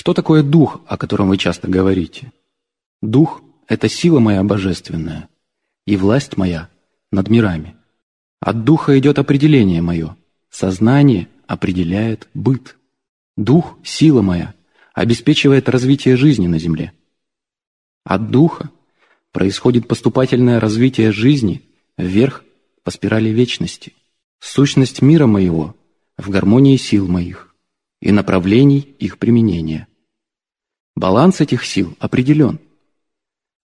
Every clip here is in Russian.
Что такое дух, о котором вы часто говорите? Дух – это сила моя божественная и власть моя над мирами. От духа идет определение мое, сознание определяет быт. Дух – сила моя, обеспечивает развитие жизни на земле. От духа происходит поступательное развитие жизни вверх по спирали вечности. Сущность мира моего в гармонии сил моих и направлений их применения. Баланс этих сил определен,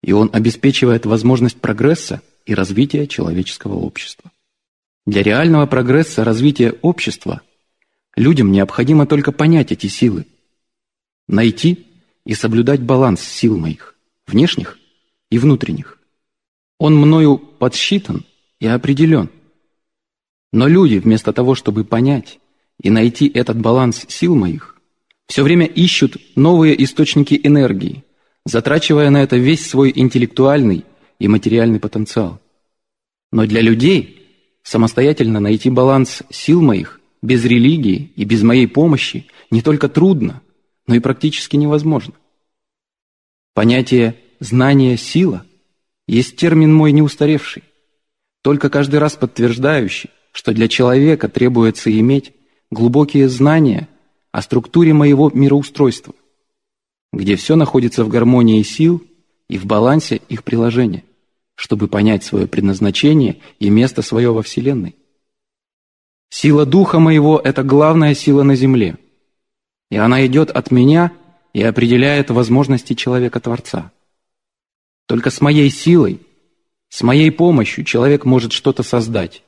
и он обеспечивает возможность прогресса и развития человеческого общества. Для реального прогресса развития общества людям необходимо только понять эти силы, найти и соблюдать баланс сил моих, внешних и внутренних. Он мною подсчитан и определен. Но люди, вместо того, чтобы понять и найти этот баланс сил моих, все время ищут новые источники энергии, затрачивая на это весь свой интеллектуальный и материальный потенциал. Но для людей самостоятельно найти баланс сил моих без религии и без моей помощи не только трудно, но и практически невозможно. Понятие «знание – сила» есть термин мой неустаревший, только каждый раз подтверждающий, что для человека требуется иметь глубокие знания – о структуре моего мироустройства, где все находится в гармонии сил и в балансе их приложения, чтобы понять свое предназначение и место свое во Вселенной. Сила Духа моего – это главная сила на Земле, и она идет от меня и определяет возможности человека-творца. Только с моей силой, с моей помощью человек может что-то создать,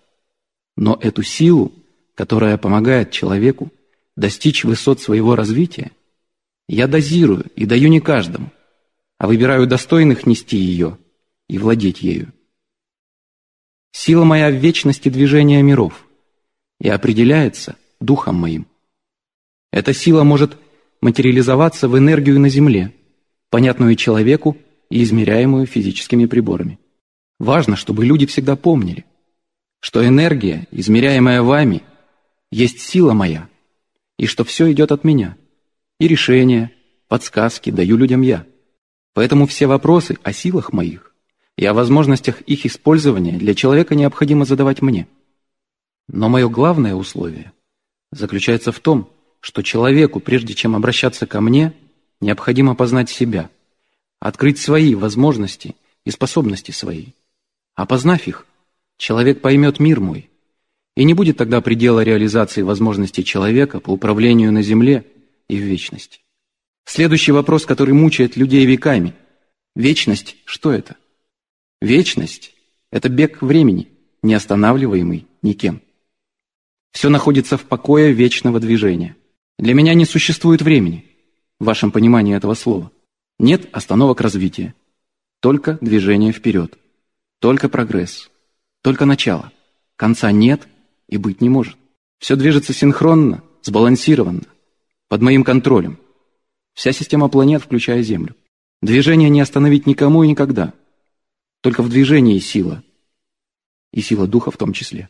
но эту силу, которая помогает человеку, достичь высот своего развития? Я дозирую и даю не каждому, а выбираю достойных нести ее и владеть ею. Сила моя в вечности движения миров и определяется духом моим. Эта сила может материализоваться в энергию на Земле, понятную человеку и измеряемую физическими приборами. Важно, чтобы люди всегда помнили, что энергия, измеряемая вами, есть сила моя – и что все идет от меня. И решения, подсказки даю людям я. Поэтому все вопросы о силах моих и о возможностях их использования для человека необходимо задавать мне. Но мое главное условие заключается в том, что человеку, прежде чем обращаться ко мне, необходимо познать себя, открыть свои возможности и способности свои. А познав их, человек поймет мир мой – и не будет тогда предела реализации возможностей человека по управлению на Земле и в вечности. Следующий вопрос, который мучает людей веками. Вечность – что это? Вечность – это бег времени, не останавливаемый никем. Все находится в покое вечного движения. Для меня не существует времени, в вашем понимании этого слова. Нет остановок развития. Только движение вперед. Только прогресс. Только начало. Конца нет – и быть не может. Все движется синхронно, сбалансированно, под моим контролем. Вся система планет, включая Землю. Движение не остановить никому и никогда. Только в движении сила. И сила духа в том числе.